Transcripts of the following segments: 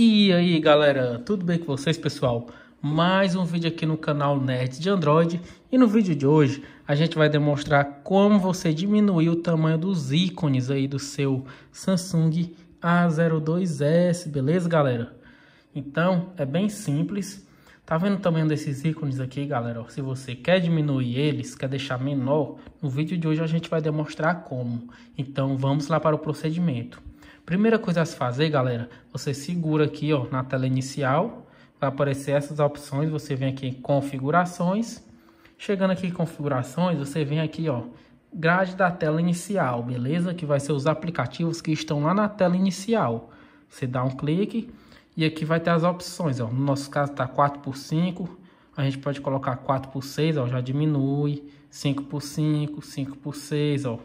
E aí galera, tudo bem com vocês pessoal? Mais um vídeo aqui no canal Nerd de Android e no vídeo de hoje a gente vai demonstrar como você diminuir o tamanho dos ícones aí do seu Samsung A02s, beleza galera? Então é bem simples, tá vendo o tamanho desses ícones aqui galera? Se você quer diminuir eles, quer deixar menor, no vídeo de hoje a gente vai demonstrar como. Então vamos lá para o procedimento. Primeira coisa a se fazer, galera, você segura aqui ó, na tela inicial, vai aparecer essas opções, você vem aqui em configurações, chegando aqui em configurações, você vem aqui ó, grade da tela inicial, beleza? Que vai ser os aplicativos que estão lá na tela inicial. Você dá um clique e aqui vai ter as opções, ó. no nosso caso está 4 por 5 a gente pode colocar 4 por 6 ó, já diminui, 5 por 5 5 por 6 ó,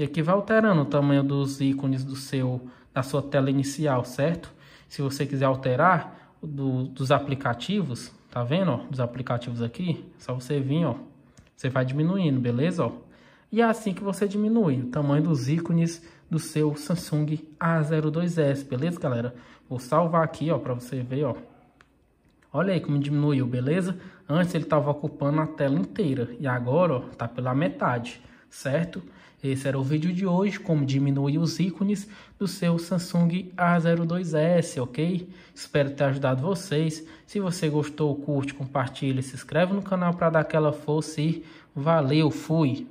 e aqui vai alterando o tamanho dos ícones do seu, da sua tela inicial, certo? Se você quiser alterar do, dos aplicativos, tá vendo? Ó, dos aplicativos aqui, só você vir, ó. Você vai diminuindo, beleza? Ó? E é assim que você diminui o tamanho dos ícones do seu Samsung A02s, beleza, galera? Vou salvar aqui, ó, para você ver, ó. Olha aí como diminuiu, beleza? Antes ele estava ocupando a tela inteira e agora, ó, tá pela metade certo? Esse era o vídeo de hoje, como diminuir os ícones do seu Samsung A02s, ok? Espero ter ajudado vocês. Se você gostou, curte, compartilha, se inscreve no canal para dar aquela força e valeu, fui!